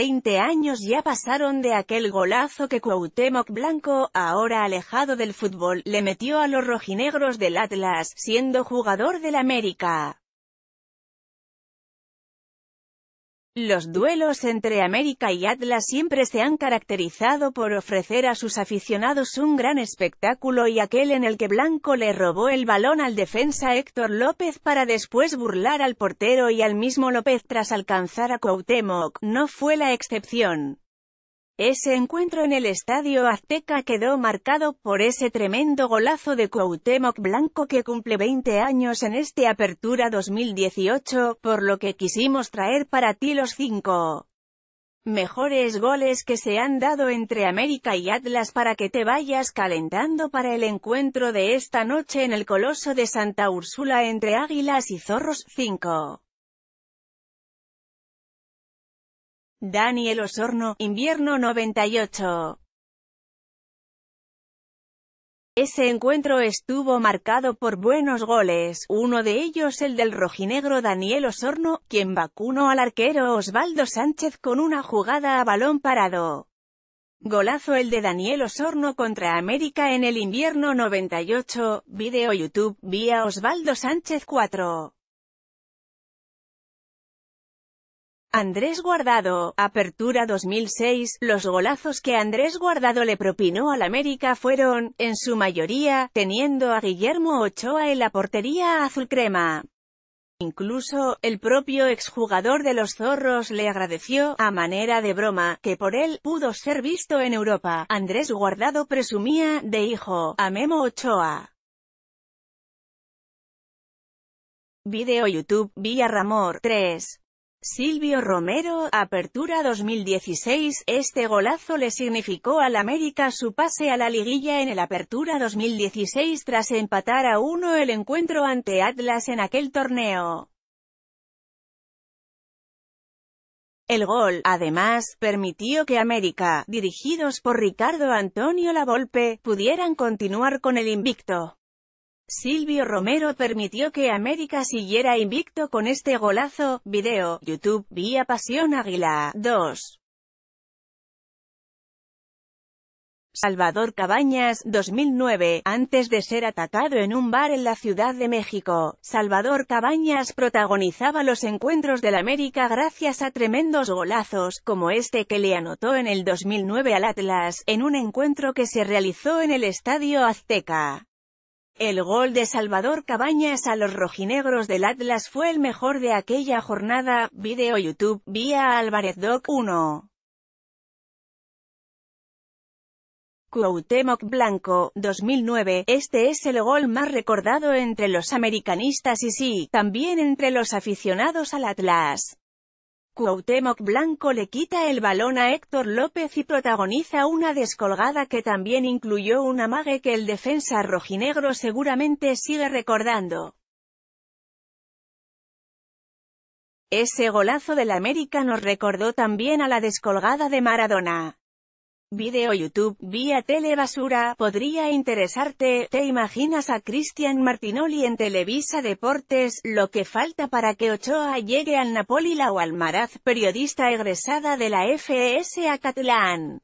Veinte años ya pasaron de aquel golazo que Cuauhtémoc Blanco, ahora alejado del fútbol, le metió a los rojinegros del Atlas, siendo jugador del América. Los duelos entre América y Atlas siempre se han caracterizado por ofrecer a sus aficionados un gran espectáculo y aquel en el que Blanco le robó el balón al defensa Héctor López para después burlar al portero y al mismo López tras alcanzar a Cuauhtémoc, no fue la excepción. Ese encuentro en el Estadio Azteca quedó marcado por ese tremendo golazo de Cuauhtémoc Blanco que cumple 20 años en este Apertura 2018, por lo que quisimos traer para ti los 5 mejores goles que se han dado entre América y Atlas para que te vayas calentando para el encuentro de esta noche en el Coloso de Santa Úrsula entre Águilas y Zorros 5. Daniel Osorno, invierno 98. Ese encuentro estuvo marcado por buenos goles, uno de ellos el del rojinegro Daniel Osorno, quien vacunó al arquero Osvaldo Sánchez con una jugada a balón parado. Golazo el de Daniel Osorno contra América en el invierno 98, video YouTube, vía Osvaldo Sánchez 4. Andrés Guardado, Apertura 2006, los golazos que Andrés Guardado le propinó al América fueron, en su mayoría, teniendo a Guillermo Ochoa en la portería azul crema. Incluso, el propio exjugador de los zorros le agradeció, a manera de broma, que por él, pudo ser visto en Europa. Andrés Guardado presumía, de hijo, a Memo Ochoa. Video YouTube, Villa Ramor, 3. Silvio Romero, Apertura 2016, este golazo le significó al América su pase a la liguilla en el Apertura 2016 tras empatar a uno el encuentro ante Atlas en aquel torneo. El gol, además, permitió que América, dirigidos por Ricardo Antonio Lavolpe, pudieran continuar con el invicto. Silvio Romero permitió que América siguiera invicto con este golazo, video, YouTube, vía Pasión Águila, 2. Salvador Cabañas, 2009, antes de ser atacado en un bar en la Ciudad de México, Salvador Cabañas protagonizaba los encuentros del América gracias a tremendos golazos, como este que le anotó en el 2009 al Atlas, en un encuentro que se realizó en el Estadio Azteca. El gol de Salvador Cabañas a los rojinegros del Atlas fue el mejor de aquella jornada, video YouTube, vía Álvarez Doc 1. Cuauhtémoc Blanco, 2009, este es el gol más recordado entre los americanistas y sí, también entre los aficionados al Atlas. Cuauhtémoc Blanco le quita el balón a Héctor López y protagoniza una descolgada que también incluyó un amague que el defensa rojinegro seguramente sigue recordando. Ese golazo del América nos recordó también a la descolgada de Maradona. Video YouTube, vía Telebasura, podría interesarte, ¿te imaginas a Cristian Martinoli en Televisa Deportes? Lo que falta para que Ochoa llegue al Napoli la Almaraz, periodista egresada de la FS a Catalán.